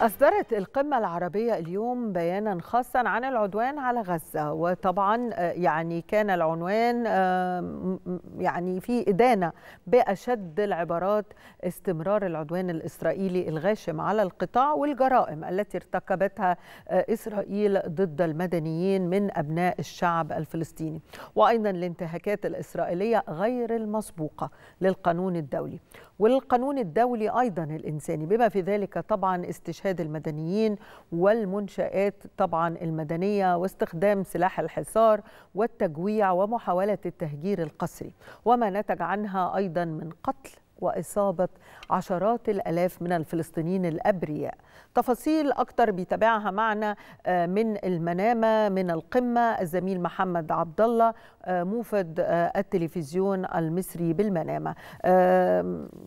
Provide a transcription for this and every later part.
أصدرت القمة العربية اليوم بيانا خاصا عن العدوان على غزة وطبعا آه، يعني كان العنوان آه، يعني في إدانة بأشد العبارات استمرار العدوان الإسرائيلي الغاشم على القطاع والجرائم التي ارتكبتها آه، إسرائيل ضد المدنيين من أبناء الشعب الفلسطيني وأيضا الانتهاكات الإسرائيلية غير المسبوقة للقانون الدولي والقانون الدولي أيضا الإنساني بما في ذلك طبعا استشهاد استشهاد المدنيين والمنشآت طبعا المدنية واستخدام سلاح الحصار والتجويع ومحاولة التهجير القسري وما نتج عنها أيضا من قتل وإصابة عشرات الألاف من الفلسطينيين الأبرياء تفاصيل أكتر بيتابعها معنا آه، من المنامة من القمة الزميل محمد عبد الله آه، موفد آه، التلفزيون المصري بالمنامة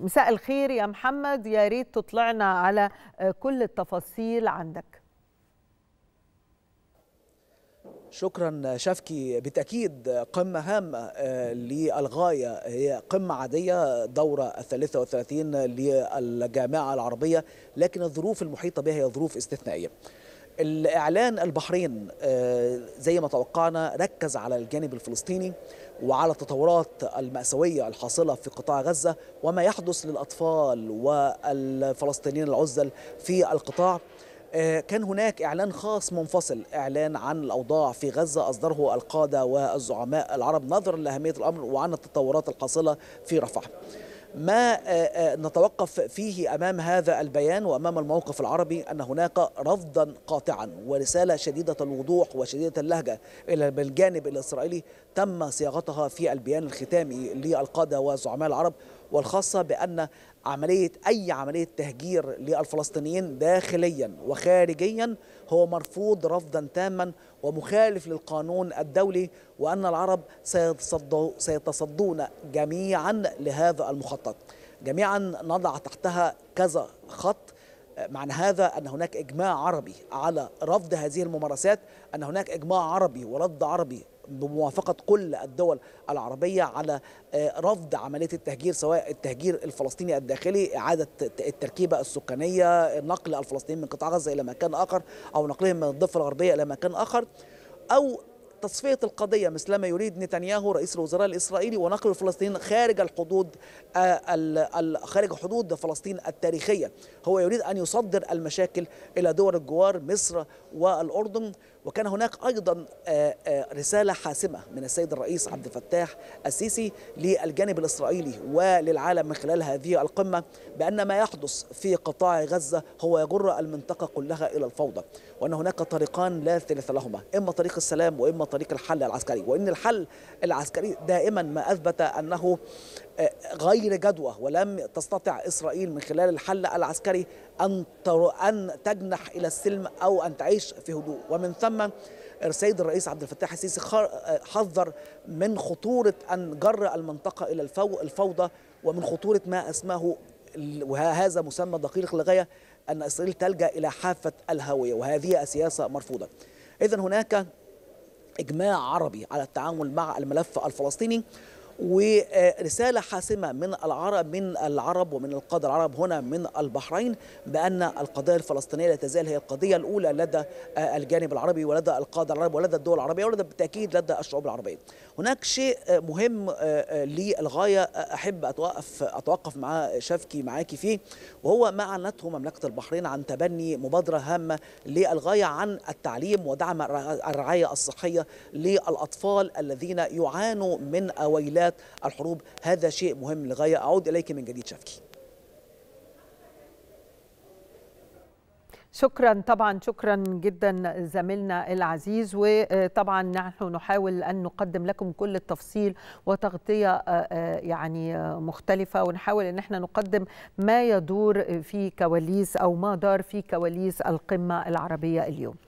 مساء الخير يا محمد يا ريت تطلعنا على كل التفاصيل عندك شكرا شفكي بالتأكيد قمة هامة آه، للغاية هي قمة عادية دورة الثالثة والثلاثين للجامعة العربية لكن الظروف المحيطة بها هي ظروف استثنائية الإعلان البحرين آه، زي ما توقعنا ركز على الجانب الفلسطيني وعلى التطورات المأساوية الحاصلة في قطاع غزة وما يحدث للأطفال والفلسطينيين العزل في القطاع آه، كان هناك إعلان خاص منفصل إعلان عن الأوضاع في غزة أصدره القادة والزعماء العرب نظرا لأهمية الأمر وعن التطورات الحاصلة في رفح ما آه، آه، نتوقف فيه امام هذا البيان وامام الموقف العربي ان هناك رفضا قاطعا ورساله شديده الوضوح وشديده اللهجه الى بالجانب الاسرائيلي تم صياغتها في البيان الختامي للقاده وزعماء العرب والخاصه بان عملية أي عملية تهجير للفلسطينيين داخليا وخارجيا هو مرفوض رفضا تاما ومخالف للقانون الدولي وأن العرب سيتصدون جميعا لهذا المخطط جميعا نضع تحتها كذا خط معنى هذا أن هناك إجماع عربي على رفض هذه الممارسات أن هناك إجماع عربي ورد عربي بموافقة كل الدول العربية على آه، رفض عملية التهجير سواء التهجير الفلسطيني الداخلي إعادة التركيبة السكانية نقل الفلسطينيين من قطاع غزة إلى مكان آخر أو نقلهم من الضفة الغربية إلى مكان آخر أو تصفية القضية مثلما يريد نتنياهو رئيس الوزراء الإسرائيلي ونقل الفلسطينيين خارج الحدود آه، خارج حدود فلسطين التاريخية هو يريد أن يصدر المشاكل إلى دول الجوار مصر والأردن وكان هناك أيضا آه، آه، رسالة حاسمة من السيد الرئيس عبد الفتاح السيسي للجانب الإسرائيلي وللعالم من خلال هذه القمة بأن ما يحدث في قطاع غزة هو يجر المنطقة كلها إلى الفوضى وأن هناك طريقان لا ثالث لهما إما طريق السلام وإما طريق الحل العسكري وإن الحل العسكري دائما ما أثبت أنه غير جدوى ولم تستطع إسرائيل من خلال الحل العسكري أن, أن تجنح إلى السلم أو أن تعيش في هدوء ومن ثم السيد الرئيس عبد الفتاح السيسي حذر من خطورة أن جر المنطقة إلى الفو الفوضى ومن خطورة ما أسماه وهذا مسمى دقيق للغاية أن إسرائيل تلجأ إلى حافة الهاوية وهذه السياسة مرفوضة إذا هناك إجماع عربي على التعامل مع الملف الفلسطيني ورسالة حاسمة من العرب من العرب ومن القادة العرب هنا من البحرين بأن القضية الفلسطينية لا تزال هي القضية الأولى لدى آه، الجانب العربي ولدى القادة العرب ولدى الدول العربية ولدى بالتأكيد لدى الشعوب العربية هناك شيء آه، مهم آه، للغاية أحب أتوقف, أتوقف مع شفكي معاكي فيه وهو ما أعلنته مملكة البحرين عن تبني مبادرة هامة للغاية عن التعليم ودعم الرعاية الصحية للأطفال الذين يعانوا من أويلات وانتهاءات الحروب هذا شيء مهم للغاية أعود إليك من جديد شفكي شكرا طبعا شكرا جدا زميلنا العزيز وطبعا نحن نحاول ان نقدم لكم كل التفصيل وتغطيه آه، آه، يعني آه، مختلفه ونحاول ان احنا نقدم ما يدور في كواليس او ما دار في كواليس القمه العربيه اليوم